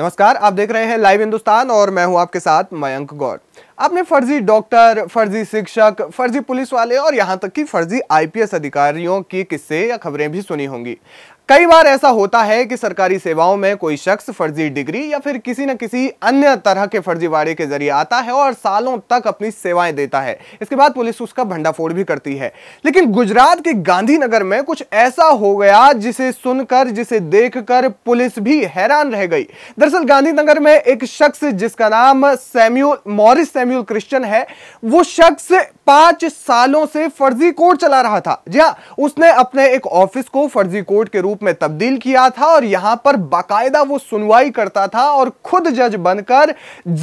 नमस्कार आप देख रहे हैं लाइव हिंदुस्तान और मैं हूं आपके साथ मयंक गौर आपने फर्जी डॉक्टर फर्जी शिक्षक फर्जी पुलिस वाले और यहां तक कि फर्जी आईपीएस अधिकारियों की किस्से या खबरें भी सुनी होंगी कई बार ऐसा होता है कि सरकारी सेवाओं में कोई शख्स फर्जी डिग्री या फिर किसी न किसी अन्य तरह के फर्जीवाड़े के जरिए आता है और सालों तक अपनी सेवाएं देता है इसके बाद पुलिस उसका भंडाफोड़ भी करती है लेकिन गुजरात के गांधीनगर में कुछ ऐसा हो गया जिसे सुनकर जिसे देखकर पुलिस भी हैरान रह गई दरअसल गांधीनगर में एक शख्स जिसका नाम सैम्यूल मॉरिस सैम्यूल क्रिश्चन है वो शख्स पांच सालों से फर्जी कोर्ट चला रहा था जी हाँ उसने अपने एक ऑफिस को फर्जी कोर्ट के रूप रूप में तब्दील किया था और यहां पर बाकायदा वो सुनवाई करता था और खुद जज बनकर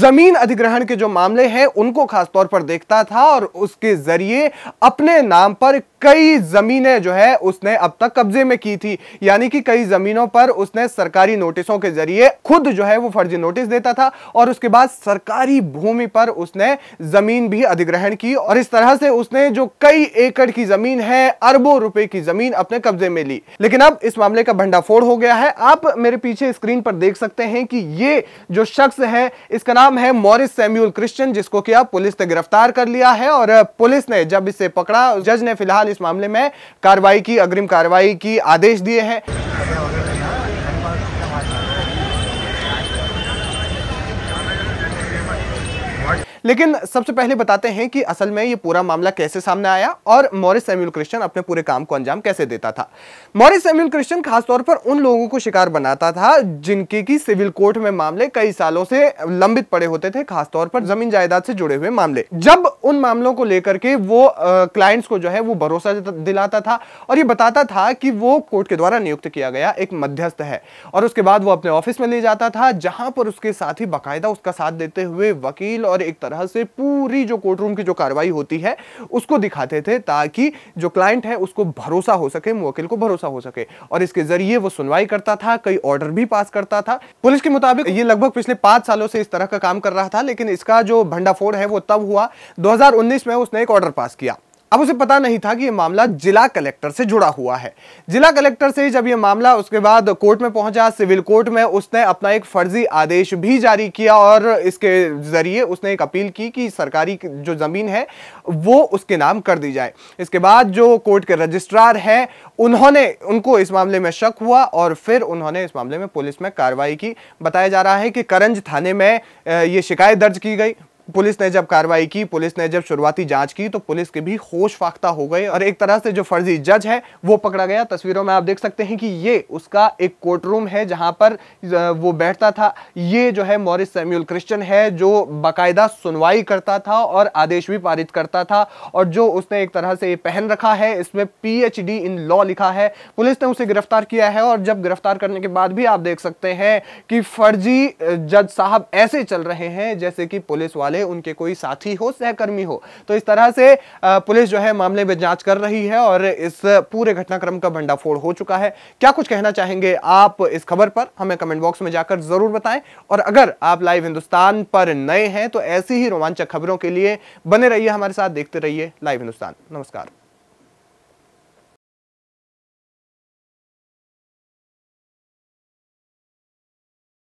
जमीन अधिग्रहण के जो मामले हैं उनको तौर पर देखता था और उसके जरिए अपने नाम पर कई जमीनें जो है उसने अब तक कब्जे में की थी यानी कि कई जमीनों पर उसने सरकारी नोटिसों के जरिए खुद जो है वो फर्जी नोटिस देता था और उसके बाद सरकारी भूमि पर उसने जमीन भी अधिग्रहण की और इस तरह से उसने जो कई एकड़ की जमीन है अरबों रुपए की जमीन अपने कब्जे में ली लेकिन अब इस मामले का भंडाफोड़ हो गया है आप मेरे पीछे स्क्रीन पर देख सकते हैं कि ये जो शख्स है इसका नाम है मॉरिस सैम्यूल क्रिश्चियन जिसको कि अब पुलिस ने गिरफ्तार कर लिया है और पुलिस ने जब इसे पकड़ा जज ने फिलहाल इस मामले में कार्रवाई की अग्रिम कार्रवाई की आदेश दिए हैं लेकिन सबसे पहले बताते हैं कि असल में ये पूरा मामला कैसे सामने आया और मॉरिस सैम्यूल क्रिश्चन अपने पूरे काम को अंजाम कैसे देता था मॉरिस सैम्यूल क्रिश्चन खासतौर पर उन लोगों को शिकार बनाता था जिनके की सिविल कोर्ट में मामले कई सालों से लंबित पड़े होते थे खासतौर पर जमीन जायदाद से जुड़े हुए मामले जब उन मामलों को लेकर के वो क्लाइंट्स को जो है वो भरोसा दिलाता था और ये बताता था कि वो कोर्ट के द्वारा नियुक्त किया गया एक मध्यस्थ है और उसके बाद वो अपने ऑफिस में ले जाता था जहां पर उसके साथ ही बाकायदा उसका साथ देते हुए वकील और एक तरह तरह से पूरी जो कोर्ट रूम की जो कार्रवाई होती है उसको दिखाते थे ताकि जो क्लाइंट है उसको भरोसा हो सके मुवकिल को भरोसा हो सके और इसके जरिए वो सुनवाई करता था कई ऑर्डर भी पास करता था पुलिस के मुताबिक ये लगभग पिछले पांच सालों से इस तरह का काम कर रहा था लेकिन इसका जो भंडाफोड़ है वो तब हुआ दो में उसने एक ऑर्डर पास किया अब उसे पता नहीं था कि यह मामला जिला कलेक्टर से जुड़ा हुआ है जिला कलेक्टर से जब यह मामला उसके बाद कोर्ट में पहुंचा सिविल कोर्ट में उसने अपना एक फर्जी आदेश भी जारी किया और इसके जरिए उसने एक अपील की कि सरकारी जो ज़मीन है वो उसके नाम कर दी जाए इसके बाद जो कोर्ट के रजिस्ट्रार हैं उन्होंने उनको इस मामले में शक हुआ और फिर उन्होंने इस मामले में पुलिस में कार्रवाई की बताया जा रहा है कि करंज थाने में ये शिकायत दर्ज की गई पुलिस ने जब कार्रवाई की पुलिस ने जब शुरुआती जांच की तो पुलिस के भी होश फाख्ता हो गए और एक तरह से जो फर्जी जज है वो पकड़ा गया तस्वीरों में आप देख सकते हैं कि ये उसका एक कोर्ट रूम है जहां पर वो बैठता था ये जो है मॉरिस सैम्यूल क्रिश्चियन है जो बाकायदा सुनवाई करता था और आदेश भी पारित करता था और जो उसने एक तरह से पहन रखा है इसमें पी इन लॉ लिखा है पुलिस ने उसे गिरफ्तार किया है और जब गिरफ्तार करने के बाद भी आप देख सकते हैं कि फर्जी जज साहब ऐसे चल रहे हैं जैसे कि पुलिस वाले वाले उनके कोई साथी हो सहकर्मी हो तो इस तरह से पुलिस जो है मामले में जांच कर रही है और इस पूरे घटनाक्रम का भंडाफोड़ हो चुका है क्या कुछ कहना चाहेंगे आप इस खबर पर हमें कमेंट बॉक्स में जाकर जरूर बताएं और अगर आप लाइव हिंदुस्तान पर नए हैं तो ऐसी ही रोमांचक खबरों के लिए बने रहिए हमारे साथ देखते रहिए लाइव हिंदुस्तान नमस्कार